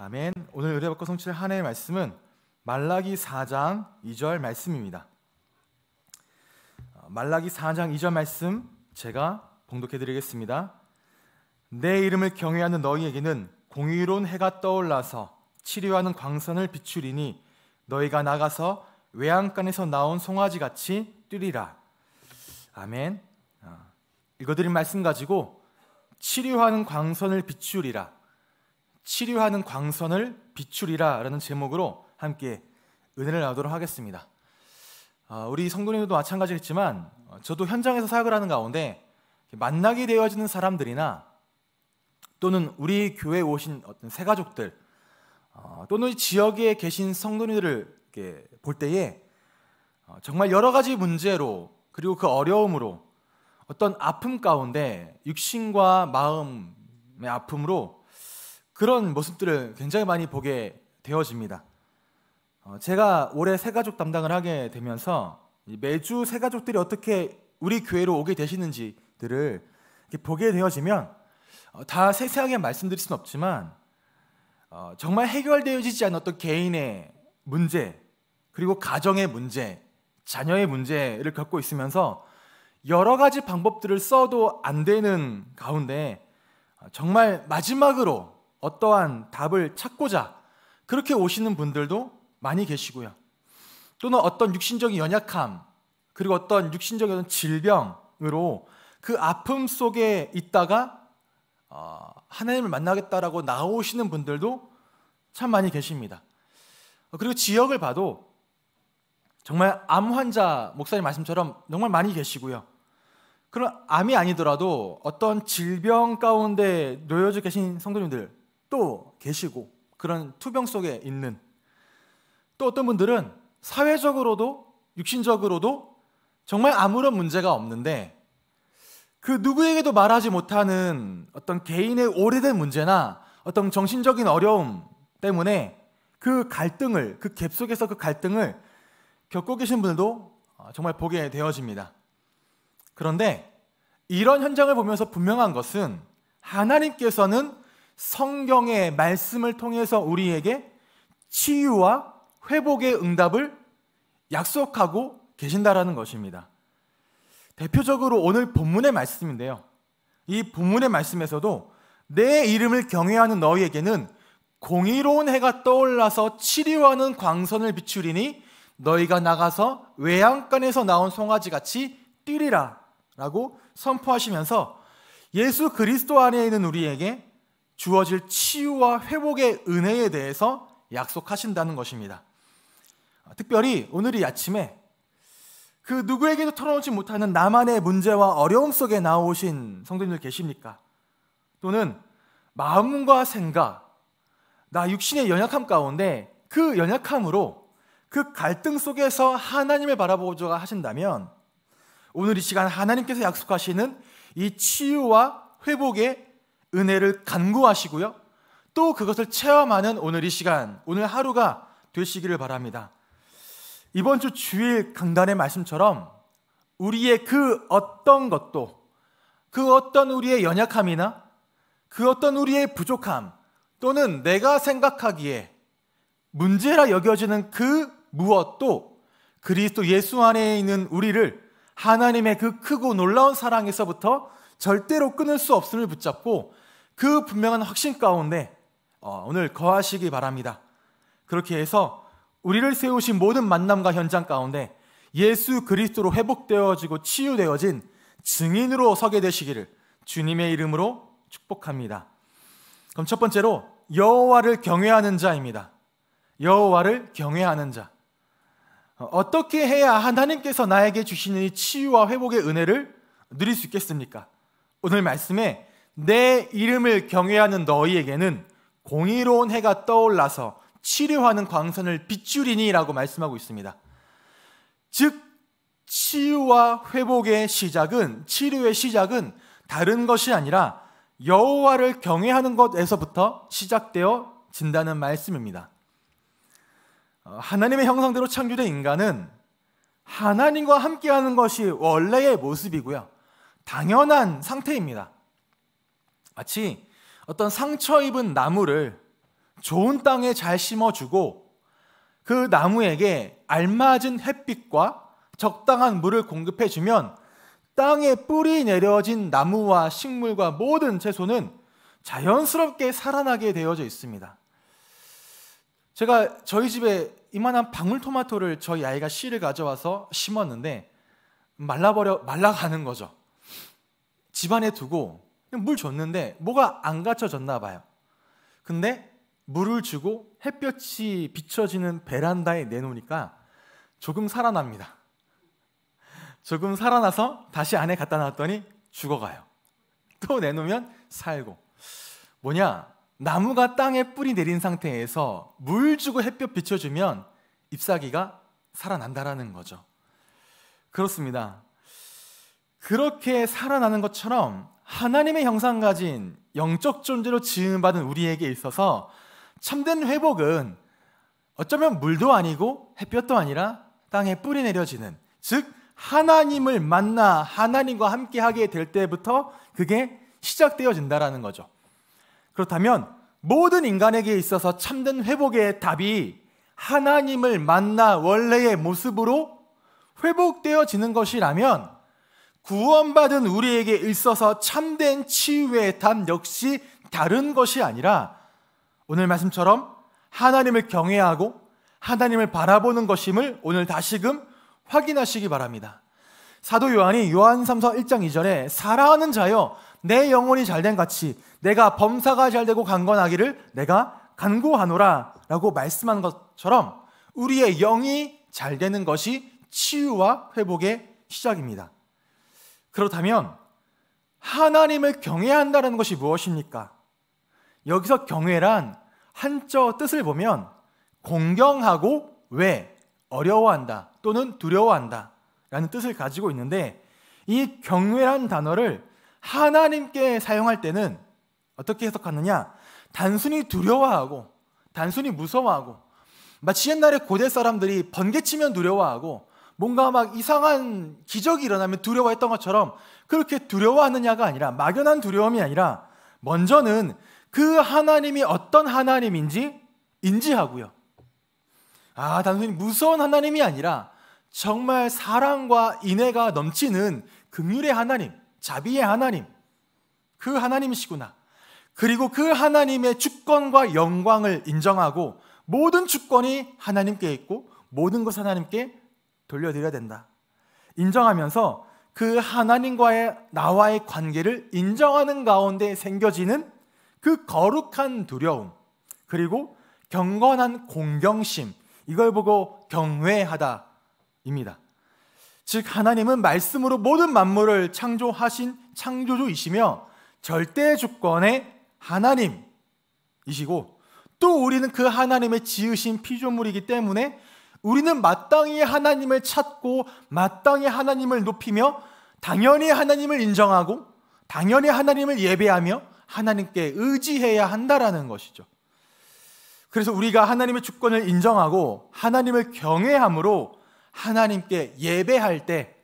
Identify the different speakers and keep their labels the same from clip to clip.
Speaker 1: 아멘. 오늘 의뢰받고 성취할 하나의 말씀은 말라기 4장 2절 말씀입니다. 어, 말라기 4장 2절 말씀 제가 봉독해 드리겠습니다. 내 이름을 경외하는 너희에게는 공의로운 해가 떠올라서 치료하는 광선을 비추리니 너희가 나가서 외양간에서 나온 송아지 같이 뛰리라. 아멘. 어, 읽어드린 말씀 가지고 치료하는 광선을 비추리라. 치료하는 광선을 비출이라라는 제목으로 함께 은혜를 나누도록 하겠습니다. 아, 우리 성도님들도 마찬가지겠지만 어, 저도 현장에서 사역을 하는 가운데 만나게 되어지는 사람들이나 또는 우리 교회에 오신 어떤 새가족들 어, 또는 지역에 계신 성도님들을 볼 때에 어, 정말 여러 가지 문제로 그리고 그 어려움으로 어떤 아픔 가운데 육신과 마음의 아픔으로 그런 모습들을 굉장히 많이 보게 되어집니다. 어, 제가 올해 새가족 담당을 하게 되면서 매주 새가족들이 어떻게 우리 교회로 오게 되시는지들을 보게 되어지면 어, 다 세세하게 말씀드릴 수는 없지만 어, 정말 해결되어지지 않았던 개인의 문제 그리고 가정의 문제 자녀의 문제를 겪고 있으면서 여러 가지 방법들을 써도 안 되는 가운데 정말 마지막으로 어떠한 답을 찾고자 그렇게 오시는 분들도 많이 계시고요. 또는 어떤 육신적인 연약함, 그리고 어떤 육신적인 질병으로 그 아픔 속에 있다가 어, 하나님을 만나겠다라고 나오시는 분들도 참 많이 계십니다. 어, 그리고 지역을 봐도 정말 암 환자 목사님 말씀처럼 정말 많이 계시고요. 그런 암이 아니더라도 어떤 질병 가운데 놓여져 계신 성도님들 또 계시고 그런 투병 속에 있는 또 어떤 분들은 사회적으로도 육신적으로도 정말 아무런 문제가 없는데 그 누구에게도 말하지 못하는 어떤 개인의 오래된 문제나 어떤 정신적인 어려움 때문에 그 갈등을 그 갭 속에서 그 갈등을 겪고 계신 분들도 정말 보게 되어집니다. 그런데 이런 현장을 보면서 분명한 것은 하나님께서는 성경의 말씀을 통해서 우리에게 치유와 회복의 응답을 약속하고 계신다라는 것입니다. 대표적으로 오늘 본문의 말씀인데요. 이 본문의 말씀에서도 내 이름을 경외하는 너희에게는 공의로운 해가 떠올라서 치료하는 광선을 비추리니 너희가 나가서 외양간에서 나온 송아지 같이 뛰리라 라고 선포하시면서 예수 그리스도 안에 있는 우리에게 주어질 치유와 회복의 은혜에 대해서 약속하신다는 것입니다. 아, 특별히 오늘이 아침에 그 누구에게도 털어놓지 못하는 나만의 문제와 어려움 속에 나오신 성도님들 계십니까? 또는 마음과 생각, 나 육신의 연약함 가운데 그 연약함으로 그 갈등 속에서 하나님을 바라보고자 하신다면 오늘 이 시간 하나님께서 약속하시는 이 치유와 회복의 은혜를 간구하시고요. 또 그것을 체험하는 오늘 이 시간, 오늘 하루가 되시기를 바랍니다. 이번 주 주일 강단의 말씀처럼 우리의 그 어떤 것도 그 어떤 우리의 연약함이나 그 어떤 우리의 부족함 또는 내가 생각하기에 문제라 여겨지는 그 무엇도 그리스도 예수 안에 있는 우리를 하나님의 그 크고 놀라운 사랑에서부터 절대로 끊을 수 없음을 붙잡고 그 분명한 확신 가운데 어, 오늘 거하시기 바랍니다. 그렇게 해서 우리를 세우신 모든 만남과 현장 가운데 예수 그리스도로 회복되어지고 치유되어진 증인으로 서게 되시기를 주님의 이름으로 축복합니다. 그럼 첫 번째로 여호와를 경외하는 자입니다. 여호와를 경외하는 자. 어, 어떻게 해야 하나님께서 나에게 주시는 이 치유와 회복의 은혜를 누릴 수 있겠습니까? 오늘 말씀에 내 이름을 경외하는 너희에게는 공의로운 해가 떠올라서 치료하는 광선을 비추리니라고 말씀하고 있습니다. 즉 치유와 회복의 시작은 치료의 시작은 다른 것이 아니라 여호와를 경외하는 것에서부터 시작되어 진다는 말씀입니다. 어, 하나님의 형상대로 창조된 인간은 하나님과 함께하는 것이 원래의 모습이고요. 당연한 상태입니다. 마치 어떤 상처 입은 나무를 좋은 땅에 잘 심어주고 그 나무에게 알맞은 햇빛과 적당한 물을 공급해주면 땅에 뿌리 내려진 나무와 식물과 모든 채소는 자연스럽게 살아나게 되어져 있습니다. 제가 저희 집에 이만한 방울토마토를 저희 아이가 씨를 가져와서 심었는데 말라버려 말라가는 거죠. 집안에 두고 물 줬는데 뭐가 안 갖춰졌나 봐요. 근데 물을 주고 햇볕이 비춰지는 베란다에 내놓으니까 조금 살아납니다. 조금 살아나서 다시 안에 갖다 놨더니 죽어가요. 또 내놓으면 살고. 뭐냐? 나무가 땅에 뿌리 내린 상태에서 물 주고 햇볕 비춰주면 잎사귀가 살아난다라는 거죠. 그렇습니다. 그렇게 살아나는 것처럼 하나님의 형상 가진 영적 존재로 지음받은 우리에게 있어서 참된 회복은 어쩌면 물도 아니고 햇볕도 아니라 땅에 뿌리 내려지는 즉 하나님을 만나 하나님과 함께 하게 될 때부터 그게 시작되어진다라는 거죠. 그렇다면 모든 인간에게 있어서 참된 회복의 답이 하나님을 만나 원래의 모습으로 회복되어지는 것이라면 구원받은 우리에게 있어서 참된 치유의 답 역시 다른 것이 아니라 오늘 말씀처럼 하나님을 경외하고 하나님을 바라보는 것임을 오늘 다시금 확인하시기 바랍니다. 사도 요한이 요한삼서 1장 2절에 사랑하는 자여 내 영혼이 잘된 같이 내가 범사가 잘되고 강건하기를 내가 간구하노라라고 말씀한 것처럼 우리의 영이 잘되는 것이 치유와 회복의 시작입니다. 그렇다면 하나님을 경외한다는 것이 무엇입니까? 여기서 경외란 한자 뜻을 보면 공경하고 왜 어려워한다 또는 두려워한다 라는 뜻을 가지고 있는데 이 경외란 단어를 하나님께 사용할 때는 어떻게 해석하느냐? 단순히 두려워하고 단순히 무서워하고 마치 옛날에 고대 사람들이 번개치면 두려워하고 뭔가 막 이상한 기적이 일어나면 두려워했던 것처럼 그렇게 두려워하느냐가 아니라 막연한 두려움이 아니라 먼저는 그 하나님이 어떤 하나님인지 인지하고요. 아, 단순히 무서운 하나님이 아니라 정말 사랑과 인애가 넘치는 극률의 하나님, 자비의 하나님, 그 하나님이시구나. 그리고 그 하나님의 주권과 영광을 인정하고 모든 주권이 하나님께 있고 모든 것 하나님께 돌려드려야 된다. 인정하면서 그 하나님과의 나와의 관계를 인정하는 가운데 생겨지는 그 거룩한 두려움, 그리고 경건한 공경심, 이걸 보고 경외하다입니다. 즉, 하나님은 말씀으로 모든 만물을 창조하신 창조주이시며 절대 주권의 하나님이시고 또 우리는 그 하나님의 지으신 피조물이기 때문에 우리는 마땅히 하나님을 찾고 마땅히 하나님을 높이며 당연히 하나님을 인정하고 당연히 하나님을 예배하며 하나님께 의지해야 한다라는 것이죠. 그래서 우리가 하나님의 주권을 인정하고 하나님을 경외함으로 하나님께 예배할 때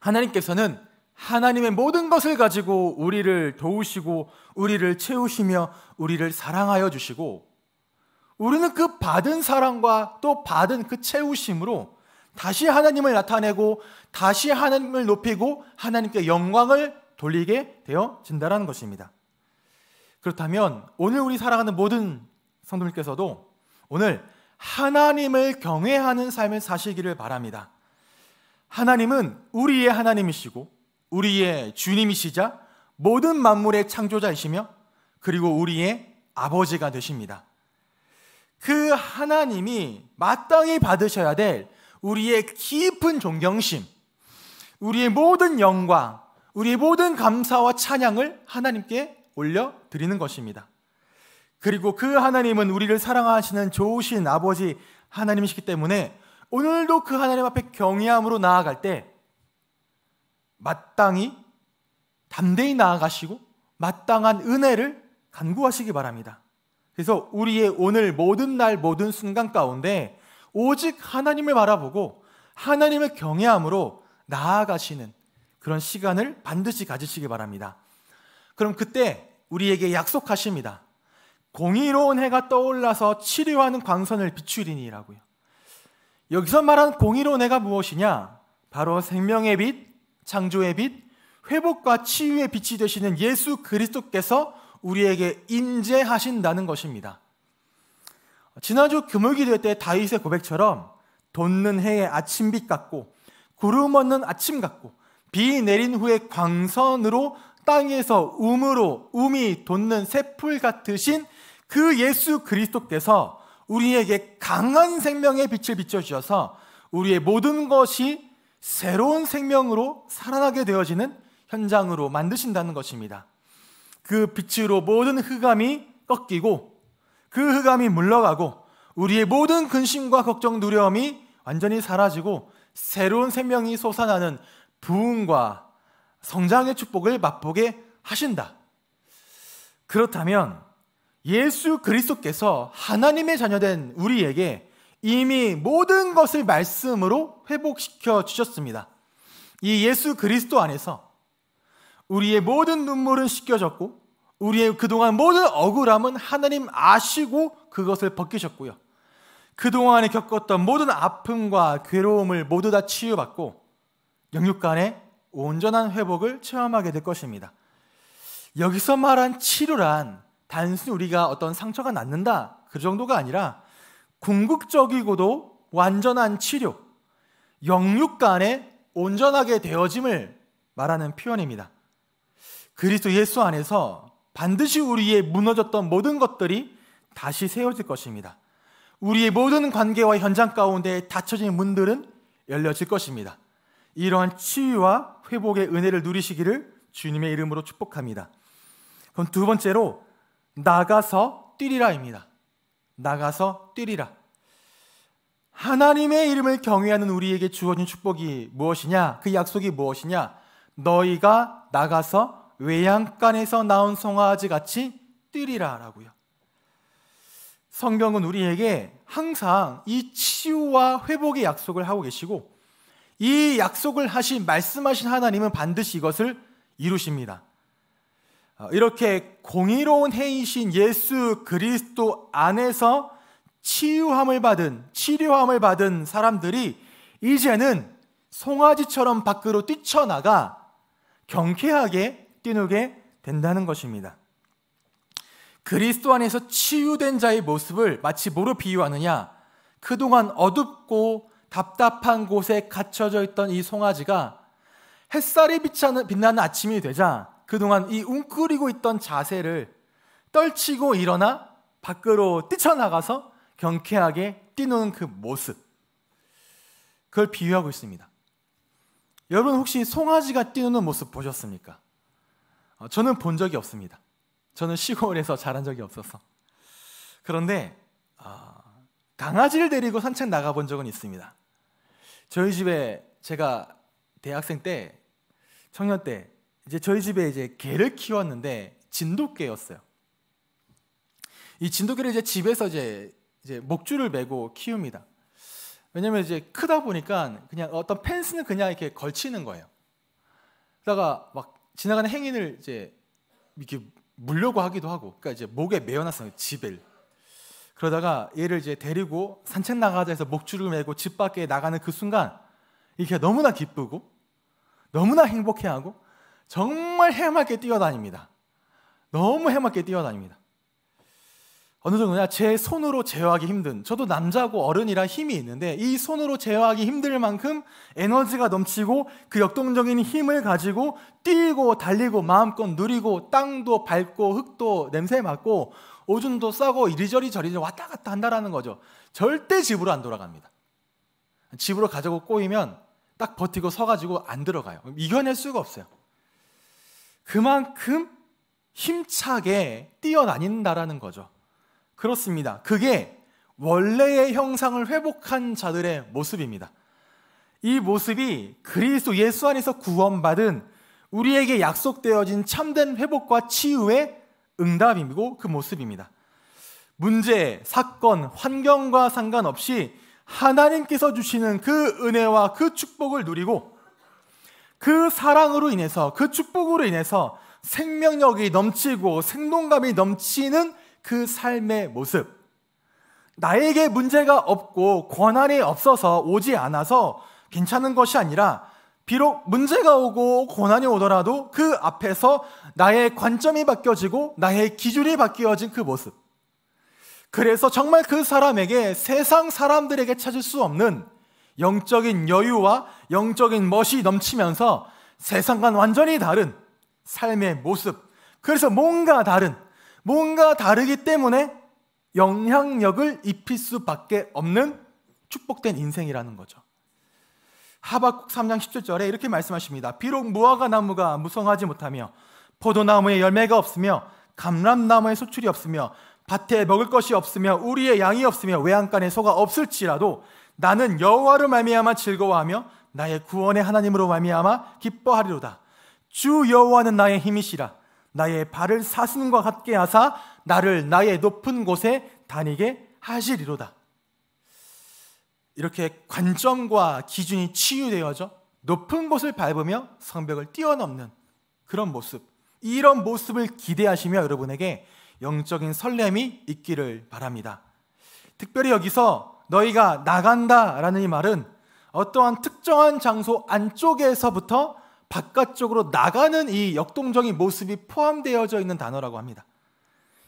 Speaker 1: 하나님께서는 하나님의 모든 것을 가지고 우리를 도우시고 우리를 채우시며 우리를 사랑하여 주시고 우리는 그 받은 사랑과 또 받은 그 채우심으로 다시 하나님을 나타내고 다시 하나님을 높이고 하나님께 영광을 돌리게 되어진다라는 것입니다. 그렇다면 오늘 우리 살아가는 모든 성도님께서도 오늘 하나님을 경외하는 삶을 사시기를 바랍니다. 하나님은 우리의 하나님이시고 우리의 주님이시자 모든 만물의 창조자이시며 그리고 우리의 아버지가 되십니다. 그 하나님이 마땅히 받으셔야 될 우리의 깊은 존경심, 우리의 모든 영광, 우리의 모든 감사와 찬양을 하나님께 올려드리는 것입니다. 그리고 그 하나님은 우리를 사랑하시는 좋으신 아버지 하나님이시기 때문에 오늘도 그 하나님 앞에 경외함으로 나아갈 때 마땅히 담대히 나아가시고 마땅한 은혜를 간구하시기 바랍니다. 그래서 우리의 오늘 모든 날 모든 순간 가운데 오직 하나님을 바라보고 하나님을 경외함으로 나아가시는 그런 시간을 반드시 가지시기 바랍니다. 그럼 그때 우리에게 약속하십니다. 공의로운 해가 떠올라서 치료하는 광선을 비추리니라고요. 여기서 말한 공의로운 해가 무엇이냐? 바로 생명의 빛, 창조의 빛, 회복과 치유의 빛이 되시는 예수 그리스도께서 우리에게 인재하신다는 것입니다. 지난주 금요기도 때 다윗의 고백처럼 돋는 해의 아침빛 같고 구름 없는 아침 같고 비 내린 후에 광선으로 땅에서 음으로 음이 돋는 새풀 같으신 그 예수 그리스도께서 우리에게 강한 생명의 빛을 비춰주셔서 우리의 모든 것이 새로운 생명으로 살아나게 되어지는 현장으로 만드신다는 것입니다. 그 빛으로 모든 흑암이 꺾이고 그 흑암이 물러가고 우리의 모든 근심과 걱정, 두려움이 완전히 사라지고 새로운 생명이 솟아나는 부흥과 성장의 축복을 맛보게 하신다. 그렇다면 예수 그리스도께서 하나님의 자녀된 우리에게 이미 모든 것을 말씀으로 회복시켜 주셨습니다. 이 예수 그리스도 안에서 우리의 모든 눈물은 씻겨졌고 우리의 그동안 모든 억울함은 하나님 아시고 그것을 벗기셨고요. 그동안에 겪었던 모든 아픔과 괴로움을 모두 다 치유받고 영육간의 온전한 회복을 체험하게 될 것입니다. 여기서 말한 치료란 단순히 우리가 어떤 상처가 낫는다 그 정도가 아니라 궁극적이고도 완전한 치료, 영육간의 온전하게 되어짐을 말하는 표현입니다. 그리스도 예수 안에서 반드시 우리의 무너졌던 모든 것들이 다시 세워질 것입니다. 우리의 모든 관계와 현장 가운데 닫혀진 문들은 열려질 것입니다. 이러한 치유와 회복의 은혜를 누리시기를 주님의 이름으로 축복합니다. 그럼 두 번째로 나가서 뛰리라입니다. 나가서 뛰리라. 하나님의 이름을 경외하는 우리에게 주어진 축복이 무엇이냐? 그 약속이 무엇이냐? 너희가 나가서 외양간에서 나온 송아지 같이 뛰리라라고요. 성경은 우리에게 항상 이 치유와 회복의 약속을 하고 계시고 이 약속을 하신 말씀하신 하나님은 반드시 이것을 이루십니다. 어, 이렇게 공의로운 해이신 예수 그리스도 안에서 치유함을 받은 치료함을 받은 사람들이 이제는 송아지처럼 밖으로 뛰쳐나가 경쾌하게 뛰누게 된다는 것입니다. 그리스도 안에서 치유된 자의 모습을 마치 뭐로 비유하느냐? 그동안 어둡고 답답한 곳에 갇혀져 있던 이 송아지가 햇살이 비치는, 빛나는 아침이 되자 그동안 이 웅크리고 있던 자세를 떨치고 일어나 밖으로 뛰쳐나가서 경쾌하게 뛰노는 그 모습. 그걸 비유하고 있습니다. 여러분 혹시 송아지가 뛰는 모습 보셨습니까? 어, 저는 본 적이 없습니다. 저는 시골에서 자란 적이 없어서. 그런데 어, 강아지를 데리고 산책 나가본 적은 있습니다. 저희 집에 제가 대학생 때 청년 때 이제 저희 집에 이제 개를 키웠는데 진돗개였어요. 이 진돗개를 이제 집에서 이제, 이제 목줄을 메고 키웁니다. 왜냐면 이제 크다 보니까 그냥 어떤 펜스는 그냥 이렇게 걸치는 거예요. 그러다가 막 지나가는 행인을 이제 이렇게 물려고 하기도 하고, 그러니까 이제 목에 매어놨어요 집을. 그러다가 얘를 이제 데리고 산책 나가자 해서 목줄을 메고집 밖에 나가는 그 순간 이게 너무나 기쁘고 너무나 행복해하고 정말 해맑게 뛰어다닙니다. 너무 해맑게 뛰어다닙니다. 어느 정도냐 제 손으로 제어하기 힘든 저도 남자고 어른이라 힘이 있는데 이 손으로 제어하기 힘들 만큼 에너지가 넘치고 그 역동적인 힘을 가지고 뛰고 달리고 마음껏 누리고 땅도 밟고 흙도 냄새 맡고 오줌도 싸고 이리저리 저리저리 왔다 갔다 한다라는 거죠 절대 집으로 안 돌아갑니다 집으로 가자고 꼬이면 딱 버티고 서가지고 안 들어가요 이겨낼 수가 없어요 그만큼 힘차게 뛰어다닌다라는 거죠 그렇습니다. 그게 원래의 형상을 회복한 자들의 모습입니다. 이 모습이 그리스도 예수 안에서 구원받은 우리에게 약속되어진 참된 회복과 치유의 응답이고 그 모습입니다. 문제, 사건, 환경과 상관없이 하나님께서 주시는 그 은혜와 그 축복을 누리고 그 사랑으로 인해서 그 축복으로 인해서 생명력이 넘치고 생동감이 넘치는 그 삶의 모습. 나에게 문제가 없고 권한이 없어서 오지 않아서 괜찮은 것이 아니라 비록 문제가 오고 고난이 오더라도 그 앞에서 나의 관점이 바뀌어지고 나의 기준이 바뀌어진 그 모습. 그래서 정말 그 사람에게 세상 사람들에게 찾을 수 없는 영적인 여유와 영적인 멋이 넘치면서 세상과 완전히 다른 삶의 모습. 그래서 뭔가 다른 뭔가 다르기 때문에 영향력을 입힐 수밖에 없는 축복된 인생이라는 거죠. 하박국 3장 17절에 이렇게 말씀하십니다. 비록 무화과 나무가 무성하지 못하며 포도나무에 열매가 없으며 감람나무에 소출이 없으며 밭에 먹을 것이 없으며 우리의 양이 없으며 외양간에 소가 없을지라도 나는 여호와로 말미암아 즐거워하며 나의 구원의 하나님으로 말미암아 기뻐하리로다. 주 여호와는 나의 힘이시라. 나의 발을 사슴과 같게 하사 나를 나의 높은 곳에 다니게 하시리로다. 이렇게 관점과 기준이 치유되어져 높은 곳을 밟으며 성벽을 뛰어넘는 그런 모습, 이런 모습을 기대하시며 여러분에게 영적인 설렘이 있기를 바랍니다. 특별히 여기서 너희가 나간다 라는 이 말은 어떠한 특정한 장소 안쪽에서부터 바깥쪽으로 나가는 이 역동적인 모습이 포함되어져 있는 단어라고 합니다.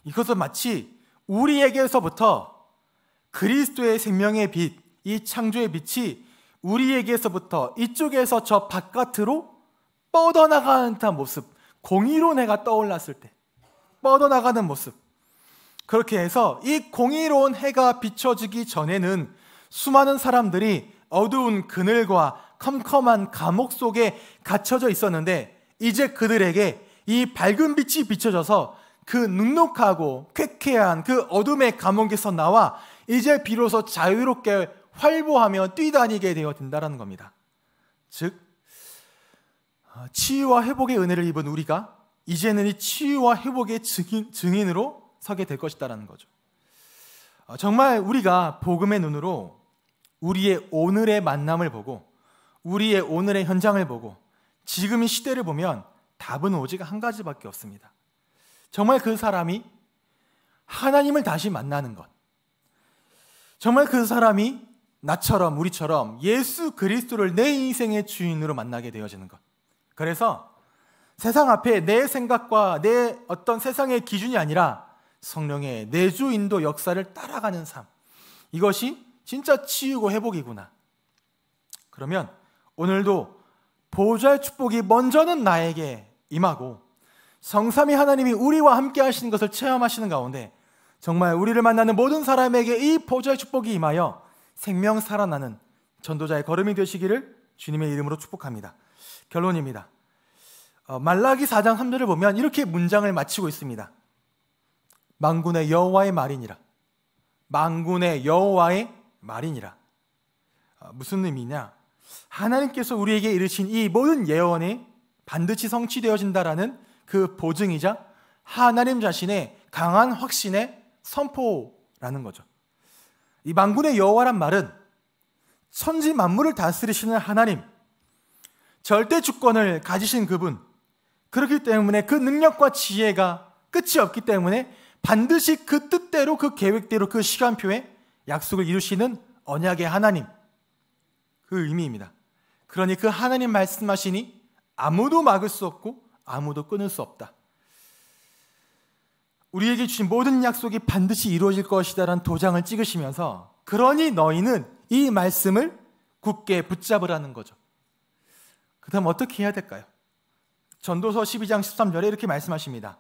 Speaker 1: 이것은 마치 우리에게서부터 그리스도의 생명의 빛, 이 창조의 빛이 우리에게서부터 이쪽에서 저 바깥으로 뻗어나가는 듯한 모습, 공의로 내가 떠올랐을 때 뻗어나가는 모습. 그렇게 해서 이 공의로운 해가 비춰지기 전에는 수많은 사람들이 어두운 그늘과 컴컴한 감옥 속에 갇혀져 있었는데 이제 그들에게 이 밝은 빛이 비춰져서 그 눅눅하고 쾌쾌한 그 어둠의 감옥에서 나와 이제 비로소 자유롭게 활보하며 뛰다니게 되어진다는 겁니다. 즉 아, 치유와 회복의 은혜를 입은 우리가 이제는 이 치유와 회복의 증인, 으로 서게 될 것이다라는 거죠. 아, 정말 우리가 복음의 눈으로 우리의 오늘의 만남을 보고 우리의 오늘의 현장을 보고 지금의 시대를 보면 답은 오직 한 가지밖에 없습니다. 정말 그 사람이 하나님을 다시 만나는 것. 정말 그 사람이 나처럼 우리처럼 예수 그리스도를 내 인생의 주인으로 만나게 되어지는 것. 그래서 세상 앞에 내 생각과 내 어떤 세상의 기준이 아니라 성령의 내주 인도 역사를 따라가는 삶. 이것이 진짜 치유고 회복이구나. 그러면 오늘도 보좌의 축복이 먼저는 나에게 임하고 성삼위 하나님이 우리와 함께 하시는 것을 체험하시는 가운데 정말 우리를 만나는 모든 사람에게 이보좌의 축복이 임하여 생명 살아나는 전도자의 걸음이 되시기를 주님의 이름으로 축복합니다. 결론입니다. 어, 말라기 4장 3절을 보면 이렇게 문장을 마치고 있습니다. 망군의 여호와의 말이니라. 망군의 여호와의 말이니라. 어, 무슨 의미냐? 하나님께서 우리에게 이르신 이 모든 예언이 반드시 성취되어진다라는 그 보증이자 하나님 자신의 강한 확신의 선포라는 거죠. 이 만군의 여호와란 말은 천지 만물을 다스리시는 하나님, 절대 주권을 가지신 그분, 그렇기 때문에 그 능력과 지혜가 끝이 없기 때문에 반드시 그 뜻대로 그 계획대로 그 시간표에 약속을 이루시는 언약의 하나님, 그 의미입니다. 그러니 그 하나님 말씀하시니 아무도 막을 수 없고 아무도 끊을 수 없다. 우리에게 주신 모든 약속이 반드시 이루어질 것이다라는 도장을 찍으시면서 그러니 너희는 이 말씀을 굳게 붙잡으라는 거죠. 그다음 어떻게 해야 될까요? 전도서 12장 13절에 이렇게 말씀하십니다.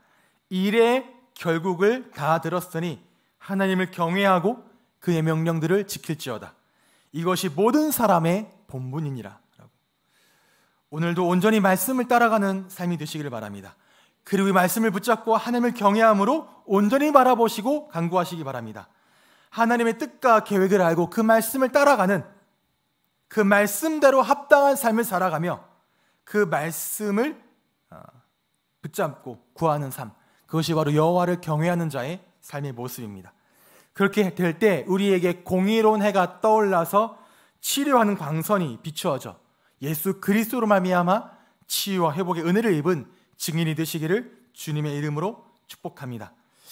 Speaker 1: 일의 결국을 다 들었으니 하나님을 경외하고 그의 명령들을 지킬지어다. 이것이 모든 사람의 본분이니라. 오늘도 온전히 말씀을 따라가는 삶이 되시기를 바랍니다. 그리고 이 말씀을 붙잡고 하나님을 경외함으로 온전히 바라보시고 간구하시기 바랍니다. 하나님의 뜻과 계획을 알고 그 말씀을 따라가는 그 말씀대로 합당한 삶을 살아가며 그 말씀을 어, 붙잡고 구하는 삶 그것이 바로 여호와를 경외하는 자의 삶의 모습입니다. 그렇게 될 때 우리에게 공의로운 해가 떠올라서 치료하는 광선이 비추어져 예수 그리스도로 말미암아 치유와 회복의 은혜를 입은 증인이 되시기를 주님의 이름으로 축복합니다.